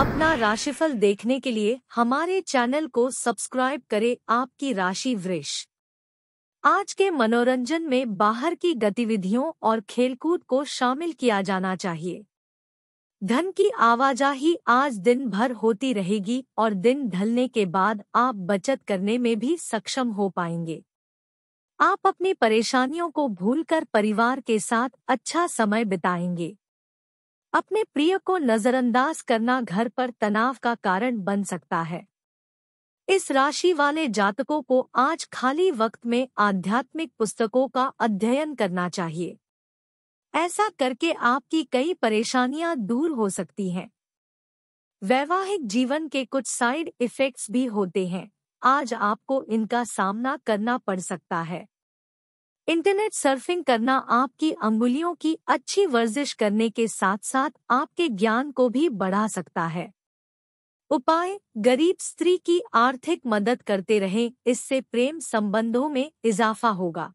अपना राशिफल देखने के लिए हमारे चैनल को सब्सक्राइब करें आपकी राशि वृष आज के मनोरंजन में बाहर की गतिविधियों और खेलकूद को शामिल किया जाना चाहिए धन की आवाजाही आज दिन भर होती रहेगी और दिन ढलने के बाद आप बचत करने में भी सक्षम हो पाएंगे आप अपनी परेशानियों को भूलकर परिवार के साथ अच्छा समय बिताएंगे अपने प्रिय को नजरअंदाज करना घर पर तनाव का कारण बन सकता है इस राशि वाले जातकों को आज खाली वक्त में आध्यात्मिक पुस्तकों का अध्ययन करना चाहिए ऐसा करके आपकी कई परेशानियां दूर हो सकती हैं वैवाहिक जीवन के कुछ साइड इफेक्ट्स भी होते हैं आज आपको इनका सामना करना पड़ सकता है इंटरनेट सर्फिंग करना आपकी अंगुलियों की अच्छी वर्जिश करने के साथ साथ आपके ज्ञान को भी बढ़ा सकता है उपाय गरीब स्त्री की आर्थिक मदद करते रहें इससे प्रेम संबंधों में इजाफा होगा